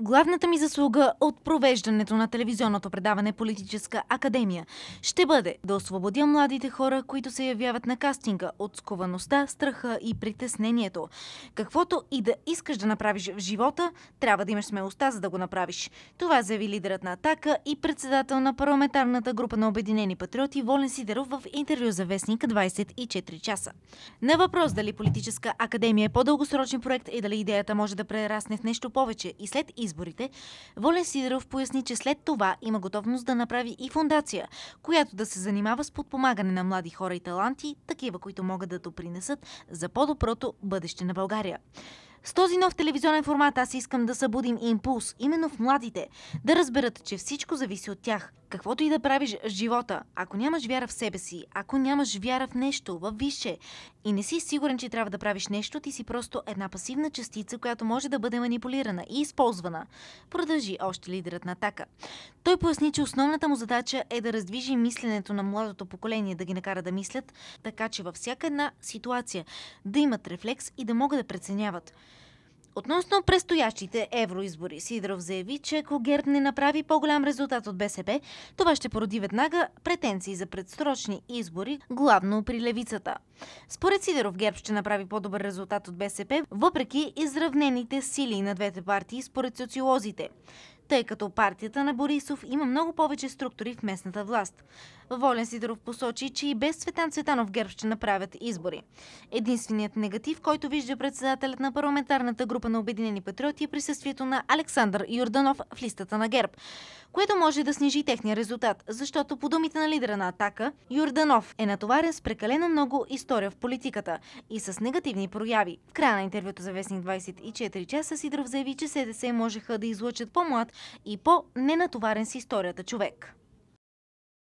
Главната ми заслуга от провеждането на телевизионното предаване Политическа академия ще бъде да освободя младите хора, които се явяват на кастинга от сковаността, страха и притеснението. Каквото и да искаш да направиш в живота, трябва да имаш смелостта, за да го направиш. Това заяви лидерът на Атака и председател на парламентарната група на Обединени патриоти Волен Сидеров в интервю за Вестник 24 часа. На въпрос дали Политическа академия е по-дългосрочен проект и е дали идеята може да прерасне в нещо повече и след изборите, Волен Сидеров поясни, че след това има готовност да направи и фундация, която да се занимава с подпомагане на млади хора и таланти, такива, които могат да допринесат за по-доброто бъдеще на България. С този нов телевизионен формат аз искам да събудим импулс именно в младите, да разберат, че всичко зависи от тях. Каквото и да правиш с живота, ако нямаш вяра в себе си, ако нямаш вяра в нещо, в висше и не си сигурен, че трябва да правиш нещо, ти си просто една пасивна частица, която може да бъде манипулирана и използвана. Продължи още лидерът на Атака. Той поясни, че основната му задача е да раздвижи мисленето на младото поколение, да ги накара да мислят, така че във всяка една ситуация да имат рефлекс и да могат да преценяват. Относно предстоящите евроизбори, Сидров заяви, че ако ГЕРБ не направи по-голям резултат от БСП, това ще породи веднага претенции за предсрочни избори, главно при левицата. Според Сидоров ГЕРБ ще направи по-добър резултат от БСП, въпреки изравнените сили на двете партии, според социолозите тъй като партията на Борисов има много повече структури в местната власт. Волен Сидоров посочи, че и без Светан Цветанов ГЕРБ ще направят избори. Единственият негатив, който вижда председателят на парламентарната група на Обединени патриоти е присъствието на Александър Юрданов в листата на ГЕРБ, което може да снижи техния резултат, защото по думите на лидера на Атака, Юрданов е натоварен с прекалено много история в политиката и с негативни прояви. В края на интервюто за Вестник 24 часа Сидоров заяви, че СДС можеха да излъчат по-млад и по-ненатоварен с историята човек.